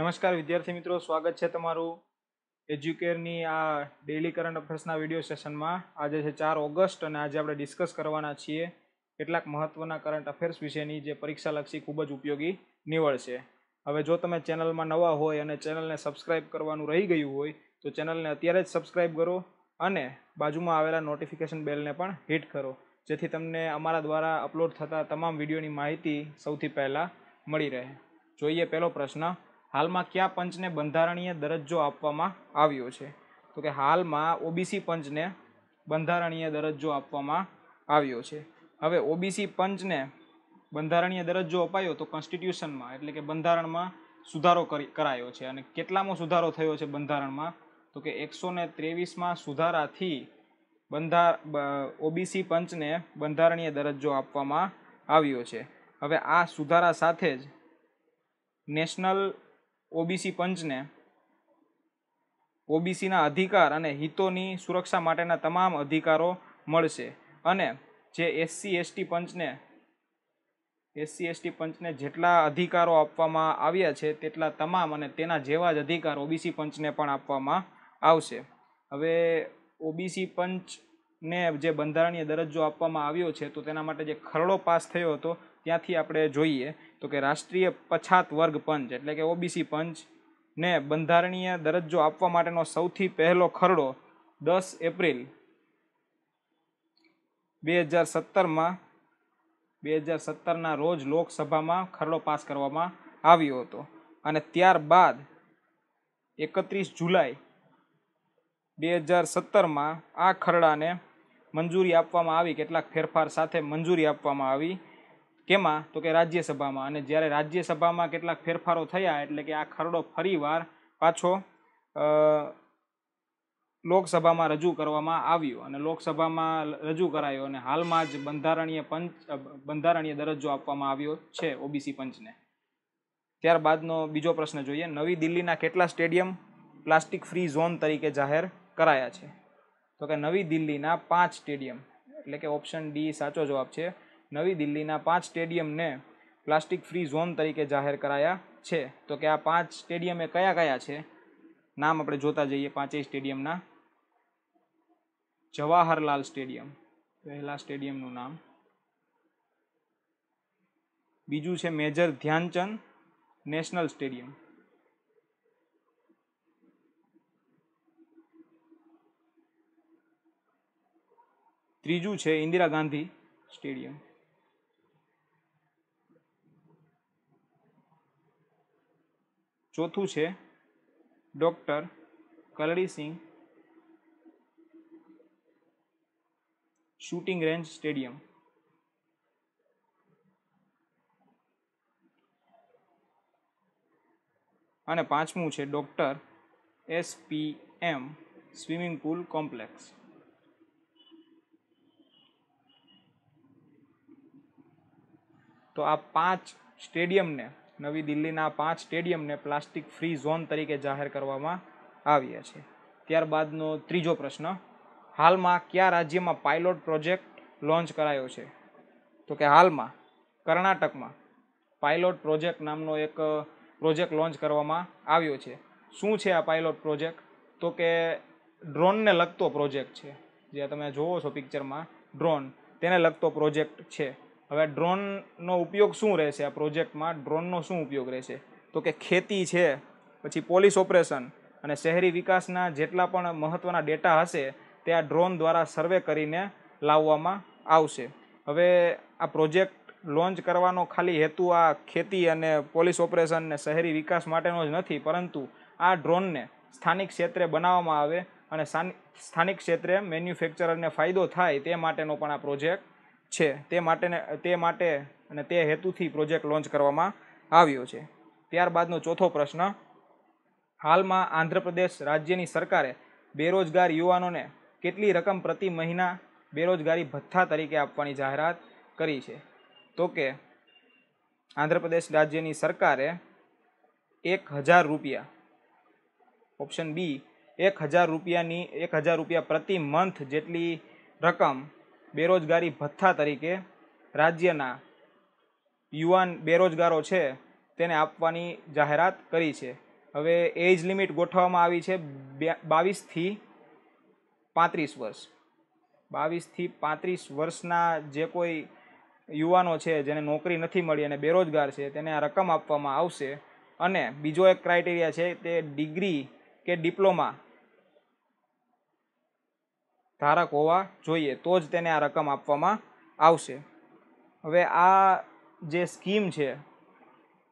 નમસ્કાર વિદ્યાર્થી મિત્રો સ્વાગત છે તમારું એજ્યુકેરની આ ડેલી કરંટ અફેર્સના વિડીયો સેશનમાં આજે છે ચાર ઓગસ્ટ અને આજે આપણે ડિસ્કસ કરવાના છીએ કેટલાક મહત્ત્વના કરંટ અફેર્સ વિશેની જે પરીક્ષાલક્ષી ખૂબ જ ઉપયોગી નીવડશે હવે જો તમે ચેનલમાં નવા હોય અને ચેનલને સબસ્ક્રાઇબ કરવાનું રહી ગયું હોય તો ચેનલને અત્યારે જ સબસ્ક્રાઇબ કરો અને બાજુમાં આવેલા નોટિફિકેશન બેલને પણ હિટ કરો જેથી તમને અમારા દ્વારા અપલોડ થતા તમામ વિડીયોની માહિતી સૌથી પહેલાં મળી રહે જોઈએ પહેલો પ્રશ્ન હાલમાં કયા પંચને બંધારણીય દરજ્જો આપવામાં આવ્યો છે તો કે હાલમાં ઓબીસી પંચને બંધારણીય દરજ્જો આપવામાં આવ્યો છે હવે ઓબીસી પંચને બંધારણીય દરજ્જો અપાયો તો કોન્સ્ટિટ્યુશનમાં એટલે કે બંધારણમાં સુધારો કરી કરાયો છે અને કેટલામાં સુધારો થયો છે બંધારણમાં તો કે એકસો ને ત્રેવીસમાં સુધારાથી બંધાર ઓબીસી પંચને બંધારણીય દરજ્જો આપવામાં આવ્યો છે હવે આ સુધારા સાથે જ નેશનલ ઓબીસી પંચને ઓબીસીના અધિકાર અને હિતોની સુરક્ષા માટેના તમામ અધિકારો મળશે અને જે એસસી એસટી પંચને એસસી એસટી પંચને જેટલા અધિકારો આપવામાં આવ્યા છે તેટલા તમામ અને તેના જેવા જ અધિકાર ઓબીસી પંચને પણ આપવામાં આવશે હવે ઓબીસી પંચને જે બંધારણીય દરજ્જો આપવામાં આવ્યો છે તો તેના માટે જે ખરડો પાસ થયો હતો ત્યાંથી આપણે જોઈએ તો કે રાષ્ટ્રીય પછાત વર્ગ પંચ એટલે કે ઓબીસી પંચને બંધારણીય દરજ્જો આપવા માટેનો સૌથી પહેલો ખરડો દસ એપ્રિલ બે હજાર સત્તરમાં બે હજાર સત્તરના રોજ લોકસભામાં ખરડો પાસ કરવામાં આવ્યો હતો અને ત્યારબાદ એકત્રીસ જુલાઈ બે હજાર સત્તરમાં આ ખરડાને મંજૂરી આપવામાં આવી કેટલાક ફેરફાર સાથે મંજૂરી આપવામાં આવી કેમાં તો કે રાજ્યસભામાં અને જ્યારે રાજ્યસભામાં કેટલાક ફેરફારો થયા એટલે કે આ ખરડો ફરીવાર પાછો લોકસભામાં રજૂ કરવામાં આવ્યો અને લોકસભામાં રજૂ કરાયો અને હાલમાં જ બંધારણીય પંચ બંધારણીય દરજ્જો આપવામાં આવ્યો છે ઓબીસી પંચને ત્યારબાદનો બીજો પ્રશ્ન જોઈએ નવી દિલ્હીના કેટલા સ્ટેડિયમ પ્લાસ્ટિક ફ્રી ઝોન તરીકે જાહેર કરાયા છે તો કે નવી દિલ્હીના પાંચ સ્ટેડિયમ એટલે કે ઓપ્શન ડી સાચો જવાબ છે નવી દિલ્હીના પાંચ સ્ટેડિયમને પ્લાસ્ટિક ફ્રી ઝોન તરીકે જાહેર કરાયા છે તો કે આ પાંચ સ્ટેડિયમ એ કયા કયા છે નામ આપણે જોતા જઈએ પાંચેય સ્ટેડિયમના જવાહરલાલ સ્ટેડિયમ પહેલા સ્ટેડિયમનું નામ બીજું છે મેજર ધ્યાનચંદ નેશનલ સ્ટેડિયમ ત્રીજું છે ઇન્દિરા ગાંધી સ્ટેડિયમ ચોથું છે ડૉક્ટર કરડીસિંહ શૂટિંગ રેન્જ સ્ટેડિયમ અને પાંચમું છે doctor SPM swimming pool complex તો આ પાંચ સ્ટેડિયમને નવી દિલ્હીના પાંચ સ્ટેડિયમને પ્લાસ્ટિક ફ્રી ઝોન તરીકે જાહેર કરવામાં આવ્યા છે ત્યારબાદનો ત્રીજો પ્રશ્ન હાલમાં કયા રાજ્યમાં પાયલોટ પ્રોજેક્ટ લોન્ચ કરાયો છે તો કે હાલમાં કર્ણાટકમાં પાયલોટ પ્રોજેક્ટ નામનો એક પ્રોજેક્ટ લોન્ચ કરવામાં આવ્યો છે શું છે આ પાયલોટ પ્રોજેક્ટ તો કે ડ્રોનને લગતો પ્રોજેક્ટ છે જે તમે જોવો છો પિક્ચરમાં ડ્રોન તેને લગતો પ્રોજેક્ટ છે હવે ડ્રોનનો ઉપયોગ શું રહેશે આ પ્રોજેક્ટમાં ડ્રોનનો શું ઉપયોગ રહેશે તો કે ખેતી છે પછી પોલીસ ઓપરેશન અને શહેરી વિકાસના જેટલા પણ મહત્ત્વના ડેટા હશે તે આ ડ્રોન દ્વારા સર્વે કરીને લાવવામાં આવશે હવે આ પ્રોજેક્ટ લોન્ચ કરવાનો ખાલી હેતુ આ ખેતી અને પોલીસ ઓપરેશન ને શહેરી વિકાસ માટેનો જ નથી પરંતુ આ ડ્રોનને સ્થાનિક ક્ષેત્રે બનાવવામાં આવે અને સ્થાનિક ક્ષેત્રે મેન્યુફેક્ચરરને ફાયદો થાય તે માટેનો પણ આ પ્રોજેક્ટ છે તે માટેને તે માટે અને તે હેતુથી પ્રોજેક્ટ લોન્ચ કરવામાં આવ્યો છે ત્યારબાદનો ચોથો પ્રશ્ન હાલમાં આંધ્રપ્રદેશ રાજ્યની સરકારે બેરોજગાર યુવાનોને કેટલી રકમ પ્રતિ મહિના બેરોજગારી ભથ્થા તરીકે આપવાની જાહેરાત કરી છે તો કે આંધ્રપ્રદેશ રાજ્યની સરકારે એક હજાર રૂપિયા ઓપ્શન બી એક હજાર રૂપિયાની એક હજાર રૂપિયા પ્રતિ મંથ જેટલી રકમ બેરોજગારી ભથ્થા તરીકે રાજ્યના યુવાન બેરોજગારો છે તેને આપવાની જાહેરાત કરી છે હવે એજ લિમિટ ગોઠવવામાં આવી છે બાવીસથી પાંત્રીસ વર્ષ બાવીસથી પાંત્રીસ વર્ષના જે કોઈ યુવાનો છે જેને નોકરી નથી મળી અને બેરોજગાર છે તેને આ રકમ આપવામાં આવશે અને બીજો એક ક્રાઇટેરિયા છે તે ડિગ્રી કે ડિપ્લોમા ધારક હોવા જોઈએ તો જ તેને આ રકમ આપવામાં આવશે હવે આ જે સ્કીમ છે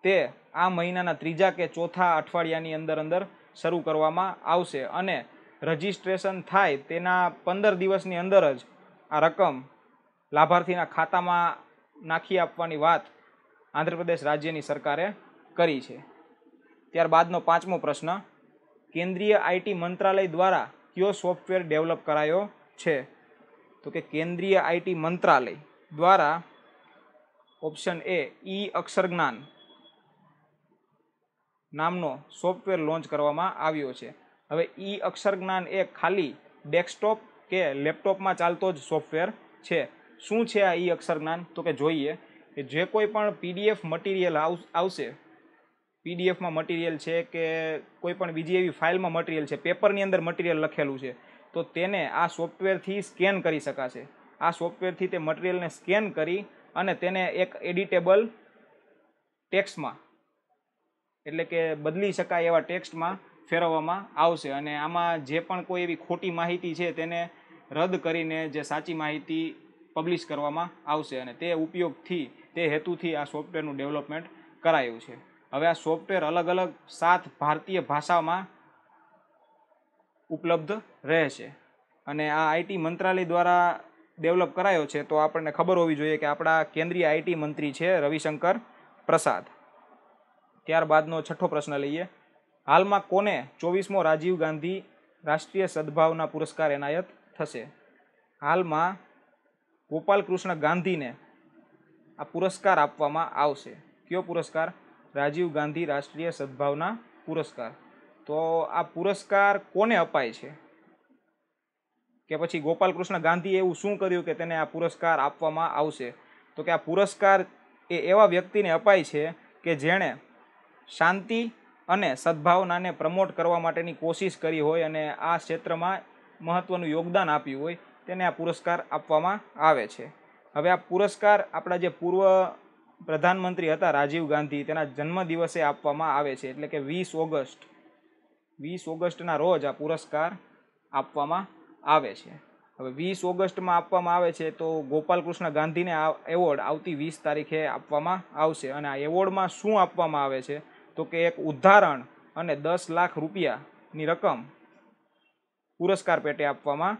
તે આ મહિનાના ત્રીજા કે ચોથા અઠવાડિયાની અંદર અંદર શરૂ કરવામાં આવશે અને રજિસ્ટ્રેશન થાય તેના પંદર દિવસની અંદર જ આ રકમ લાભાર્થીના ખાતામાં નાખી આપવાની વાત આંધ્રપ્રદેશ રાજ્યની સરકારે કરી છે ત્યારબાદનો પાંચમો પ્રશ્ન કેન્દ્રીય આઈટી મંત્રાલય દ્વારા કયો સોફ્ટવેર ડેવલપ કરાયો છે તો કે કેન્દ્રીય આઈટી મંત્રાલય દ્વારા ઓપ્શન એ ઈ અક્ષરજ્ઞાન નામનો સોફ્ટવેર લોન્ચ કરવામાં આવ્યો છે હવે ઈ અક્ષરજ્ઞાન એ ખાલી ડેસ્કટોપ કે લેપટોપમાં ચાલતો જ સોફ્ટવેર છે શું છે આ ઈ અક્ષરજ્ઞાન તો કે જોઈએ કે જે કોઈ પણ પીડીએફ મટીરિયલ આવશે પીડીએફમાં મટીરિયલ છે કે કોઈપણ બીજી એવી ફાઇલમાં મટીરિયલ છે પેપરની અંદર મટીરિયલ લખેલું છે તો તેને આ સોફ્ટવેરથી સ્કેન કરી શકાશે આ સોફ્ટવેરથી તે મટીરિયલને સ્કેન કરી અને તેને એક એડિટેબલ ટેક્સ્ટમાં એટલે કે બદલી શકાય એવા ટેક્સ્ટમાં ફેરવવામાં આવશે અને આમાં જે પણ કોઈ એવી ખોટી માહિતી છે તેને રદ કરીને જે સાચી માહિતી પબ્લિશ કરવામાં આવશે અને તે ઉપયોગથી તે હેતુથી આ સોફ્ટવેરનું ડેવલપમેન્ટ કરાયું છે હવે આ સોફ્ટવેર અલગ અલગ સાત ભારતીય ભાષામાં ઉપલબ્ધ રહે છે અને આ આઈટી મંત્રાલય દ્વારા ડેવલપ કરાયો છે તો આપણને ખબર હોવી જોઈએ કે આપણા કેન્દ્રીય આઈટી મંત્રી છે રવિશંકર પ્રસાદ ત્યારબાદનો છઠ્ઠો પ્રશ્ન લઈએ હાલમાં કોને ચોવીસમો રાજીવ ગાંધી રાષ્ટ્રીય સદભાવના પુરસ્કાર એનાયત થશે હાલમાં ગોપાલકૃષ્ણ ગાંધીને આ પુરસ્કાર આપવામાં આવશે કયો પુરસ્કાર રાજીવ ગાંધી રાષ્ટ્રીય સદ્ભાવના પુરસ્કાર તો આ પુરસ્કાર કોને અપાય છે કે પછી ગોપાલકૃષ્ણ ગાંધી એવું શું કર્યું કે તેને આ પુરસ્કાર આપવામાં આવશે તો કે આ પુરસ્કાર એ એવા વ્યક્તિને અપાય છે કે જેણે શાંતિ અને સદ્ભાવનાને પ્રમોટ કરવા માટેની કોશિશ કરી હોય અને આ ક્ષેત્રમાં મહત્ત્વનું યોગદાન આપ્યું હોય તેને આ પુરસ્કાર આપવામાં આવે છે હવે આ પુરસ્કાર આપણા જે પૂર્વ પ્રધાનમંત્રી હતા રાજીવ ગાંધી તેના જન્મદિવસે આપવામાં આવે છે એટલે કે વીસ ઓગસ્ટ વીસ ઓગસ્ટના રોજ આ પુરસ્કાર આપવામાં આવે છે હવે વીસ ઓગસ્ટમાં આપવામાં આવે છે તો ગોપાલકૃષ્ણ ગાંધીને આ એવોર્ડ આવતી વીસ તારીખે આપવામાં આવશે અને આ એવોર્ડમાં શું આપવામાં આવે છે તો કે એક ઉદાહરણ અને દસ લાખ રૂપિયાની રકમ પુરસ્કાર પેટે આપવામાં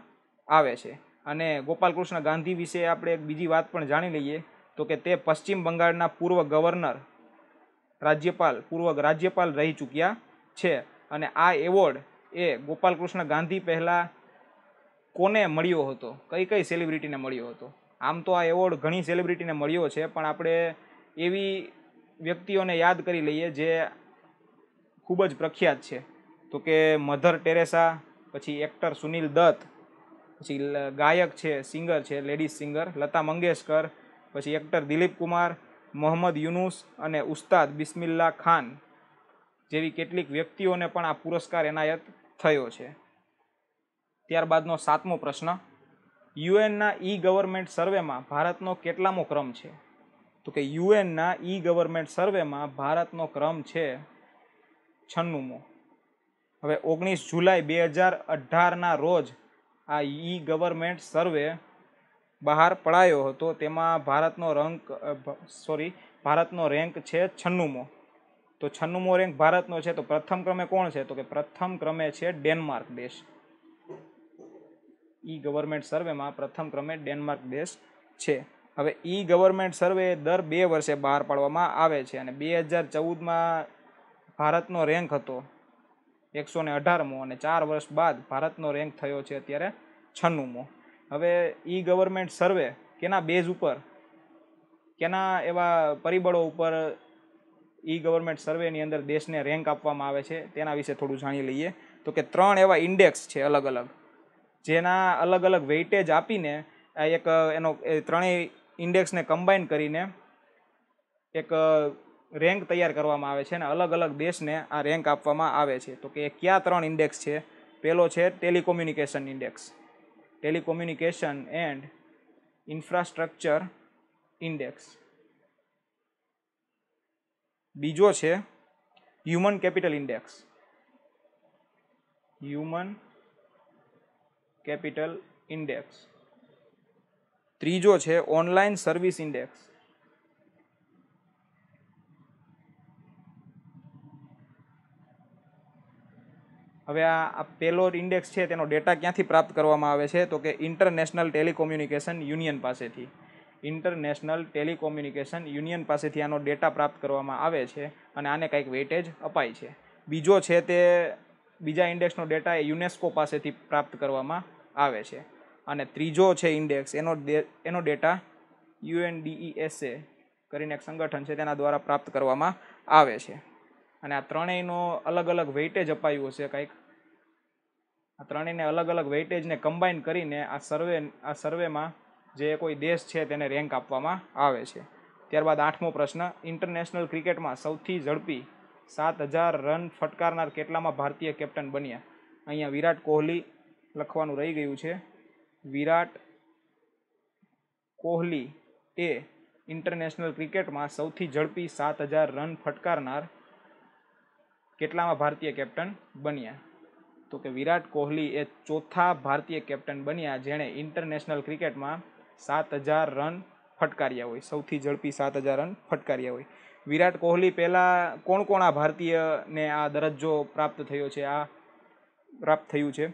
આવે છે અને ગોપાલકૃષ્ણ ગાંધી વિશે આપણે એક બીજી વાત પણ જાણી લઈએ તો કે તે પશ્ચિમ બંગાળના પૂર્વ ગવર્નર રાજ્યપાલ પૂર્વ રાજ્યપાલ રહી ચૂક્યા છે અને આ એવોર્ડ એ ગોપાલકૃષ્ણ ગાંધી પહેલાં કોને મળ્યો હતો કઈ કઈ સેલિબ્રિટીને મળ્યો હતો આમ તો આ એવોર્ડ ઘણી સેલિબ્રિટીને મળ્યો છે પણ આપણે એવી વ્યક્તિઓને યાદ કરી લઈએ જે ખૂબ જ પ્રખ્યાત છે તો કે મધર ટેરેસા પછી એક્ટર સુનિલ દત્ત પછી ગાયક છે સિંગર છે લેડીઝ સિંગર લતા મંગેશકર પછી એક્ટર દિલીપ કુમાર મોહમ્મદ યુનુસ અને ઉસ્તાદ બિસ્મિલ્લા ખાન જેવી કેટલીક વ્યક્તિઓને પણ આ પુરસ્કાર એનાયત થયો છે ત્યારબાદનો સાતમો પ્રશ્ન યુએનના ઈ ગવર્મેન્ટ સર્વેમાં ભારતનો કેટલામો ક્રમ છે તો કે યુએનના ઈ ગવર્મેન્ટ સર્વેમાં ભારતનો ક્રમ છે છન્નુમો હવે ઓગણીસ જુલાઈ બે હજાર અઢારના રોજ આ ઈ ગવર્મેન્ટ સર્વે બહાર પડાયો હતો તેમાં ભારતનો રંક સોરી ભારતનો રેન્ક છે છન્નુંમો તો છન્નુંમો રેન્ક ભારતનો છે તો પ્રથમ ક્રમે કોણ છે તો કે પ્રથમ ક્રમે છે ડેનમાર્ક દેશ ઈ ગવર્મેન્ટ સર્વેમાં પ્રથમ ક્રમે ડેનમાર્ક દેશ છે હવે ઈ ગવર્મેન્ટ સર્વે દર બે વર્ષે બહાર પાડવામાં આવે છે અને બે હજાર ચૌદમાં ભારતનો રેન્ક હતો એકસો ને અઢારમો અને ચાર વર્ષ બાદ ભારતનો રેન્ક થયો છે અત્યારે છન્નુંમો હવે ઈ ગવર્મેન્ટ સર્વે કેના બેઝ ઉપર કેના એવા પરિબળો ઉપર ઈ ગવર્મેન્ટ સર્વેની અંદર દેશને રેન્ક આપવામાં આવે છે તેના વિશે થોડું જાણી લઈએ તો કે ત્રણ એવા ઇન્ડેક્સ છે અલગ અલગ જેના અલગ અલગ વેઇટેજ આપીને એક એનો એ ત્રણેય ઇન્ડેક્સને કમ્બાઈન કરીને એક રેન્ક તૈયાર કરવામાં આવે છે અને અલગ અલગ દેશને આ રેન્ક આપવામાં આવે છે તો કે કયા ત્રણ ઇન્ડેક્સ છે પહેલો છે telecommunication index telecommunication and infrastructure index બીજો છે human capital index human capital index ત્રીજો છે ઓનલાઈન સર્વિસ ઇન્ડેક્સ હવે આ પેલો ઇન્ડેક્સ છે તેનો ડેટા ક્યાંથી પ્રાપ્ત કરવામાં આવે છે તો કે ઇન્ટરનેશનલ ટેલિકોમ્યુનિકેશન યુનિયન પાસેથી ઇન્ટરનેશનલ ટેલિકોમ્યુનિકેશન યુનિયન પાસેથી આનો ડેટા પ્રાપ્ત કરવામાં આવે છે અને આને કંઈક વેટેજ અપાય છે બીજો છે તે બીજા ઇન્ડેક્સનો ડેટા એ યુનેસ્કો પાસેથી પ્રાપ્ત કરવામાં આવે છે અને ત્રીજો છે ઇન્ડેક્સ એનો એનો ડેટા યુએનડીઈએસએ કરીને એક સંગઠન છે તેના દ્વારા પ્રાપ્ત કરવામાં આવે છે અને આ ત્રણેયનો અલગ અલગ વેઇટેજ અપાયું હશે કંઈક આ ત્રણેયને અલગ અલગ વેઇટેજને કમ્બાઈન કરીને આ સર્વે આ સર્વેમાં જે કોઈ દેશ છે તેને રેન્ક આપવામાં આવે છે ત્યારબાદ આઠમો પ્રશ્ન ઇન્ટરનેશનલ ક્રિકેટમાં સૌથી ઝડપી સાત હજાર રન ફટકારનાર કેટલામાં ભારતીય કેપ્ટન બન્યા અહીંયા વિરાટ કોહલી લખવાનું રહી ગયું છે વિરાટ કોહલી એ ઇન્ટરનેશનલ ક્રિકેટમાં સૌથી ઝડપી સાત હજાર રન ફટકારનાર કેટલામાં ભારતીય કેપ્ટન બન્યા તો કે વિરાટ કોહલી એ ચોથા ભારતીય કેપ્ટન બન્યા જેણે ઇન્ટરનેશનલ ક્રિકેટમાં સાત હજાર રન ફટકાર્યા હોય સૌથી ઝડપી સાત હજાર રન ફટકાર્યા હોય વિરાટ કોહલી પહેલાં કોણ કોણ આ ભારતીયને આ દરજ્જો પ્રાપ્ત થયો છે આ પ્રાપ્ત થયું છે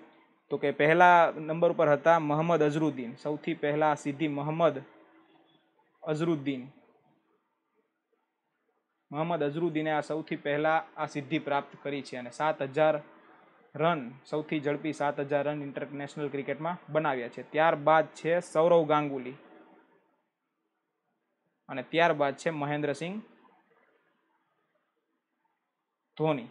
તો કે પહેલા નંબર ઉપર હતા મોહમ્મદ અઝરુદ્દીન સૌથી પહેલાં સિદ્ધિ મોહમ્મદ અઝરુદ્દીન મોહમ્મદ અઝરુદ્દીને આ સૌથી પહેલાં આ સિદ્ધિ પ્રાપ્ત કરી છે અને સાત હજાર રન સૌથી ઝડપી સાત હજાર રન ઇન્ટરનેશનલ ક્રિકેટમાં બનાવ્યા છે ત્યારબાદ છે સૌરવ ગાંગુલી અને ત્યારબાદ છે મહેન્દ્રસિંહ ધોની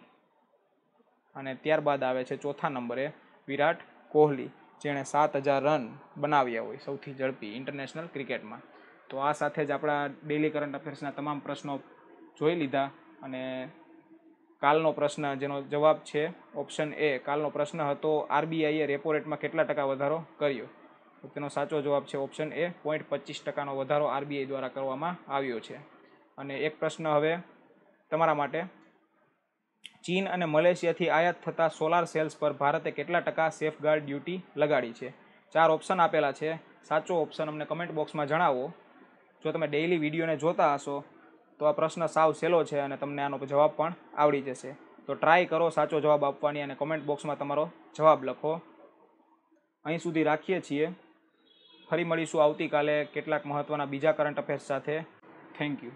અને ત્યારબાદ આવે છે ચોથા નંબરે વિરાટ કોહલી જેણે સાત હજાર રન બનાવ્યા હોય સૌથી ઝડપી ઇન્ટરનેશનલ ક્રિકેટમાં તો આ સાથે જ આપણા ડેલી કરંટ અફેર્સના તમામ પ્રશ્નો જોઈ લીધા અને કાલનો પ્રશ્ન જેનો જવાબ છે ઓપ્શન એ કાલનો પ્રશ્ન હતો આરબીઆઈએ રેપો રેટમાં કેટલા ટકા વધારો કર્યો તો તેનો સાચો જવાબ છે ઓપ્શન એ પોઈન્ટ પચીસ ટકાનો વધારો આરબીઆઈ દ્વારા કરવામાં આવ્યો છે અને એક પ્રશ્ન હવે તમારા માટે ચીન અને મલેશિયાથી આયાત થતા સોલાર સેલ્સ પર ભારતે કેટલા ટકા સેફગાર્ડ ડ્યુટી લગાડી છે ચાર ઓપ્શન આપેલા છે સાચો ઓપ્શન અમને કમેન્ટ બોક્સમાં જણાવો જો તમે ડેઇલી વિડીયોને જોતા હશો તો આ પ્રશ્ન સાવ સહેલો છે અને તમને આનો જવાબ પણ આવડી જશે તો ટ્રાય કરો સાચો જવાબ આપવાની અને કોમેન્ટ બોક્સમાં તમારો જવાબ લખો અહીં સુધી રાખીએ છીએ ફરી મળીશું આવતીકાલે કેટલાક મહત્ત્વના બીજા કરંટ અફેર્સ સાથે થેન્ક યુ